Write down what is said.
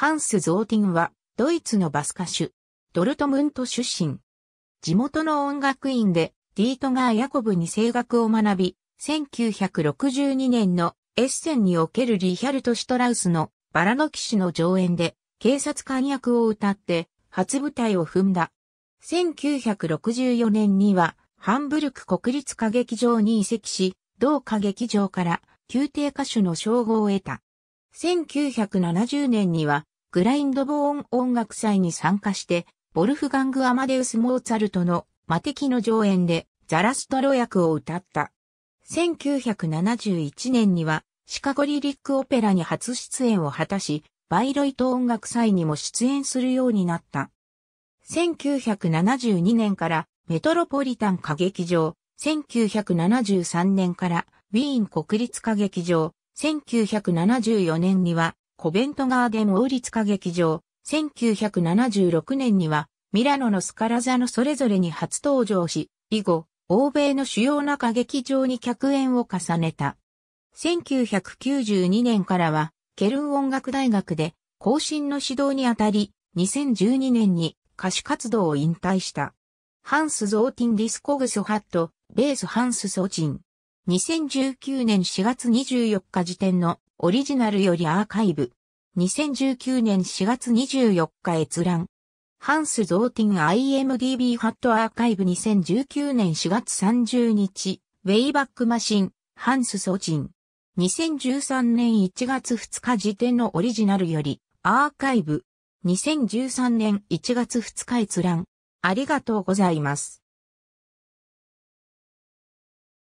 ハンス・ゾーティンは、ドイツのバス歌手、ドルトムント出身。地元の音楽院で、ディートガー・ヤコブに声楽を学び、1962年のエッセンにおけるリヒャルト・シュトラウスのバラの騎士の上演で、警察官役を歌って、初舞台を踏んだ。1964年には、ハンブルク国立歌劇場に移籍し、同歌劇場から宮廷歌手の称号を得た。1970年にはグラインドボーン音楽祭に参加して、ボルフガング・アマデウス・モーツァルトの魔敵の上演でザラストロ役を歌った。1971年にはシカゴリリックオペラに初出演を果たし、バイロイト音楽祭にも出演するようになった。1972年からメトロポリタン歌劇場、1973年からウィーン国立歌劇場、1974年にはコベントガーデン王立歌劇場、1976年には、ミラノのスカラ座のそれぞれに初登場し、以後、欧米の主要な歌劇場に客演を重ねた。1992年からは、ケルン音楽大学で、後進の指導にあたり、2012年に歌手活動を引退した。ハンス・ゾーティン・ディスコグス・ハット、ベース・ハンス・ソチン。2019年4月24日時点のオリジナルよりアーカイブ。2019年4月24日閲覧。ハンス・ゾーティン IMDB ハットアーカイブ2019年4月30日、ウェイバックマシン、ハンス・ソチン。2013年1月2日時点のオリジナルより、アーカイブ。2013年1月2日閲覧。ありがとうございます。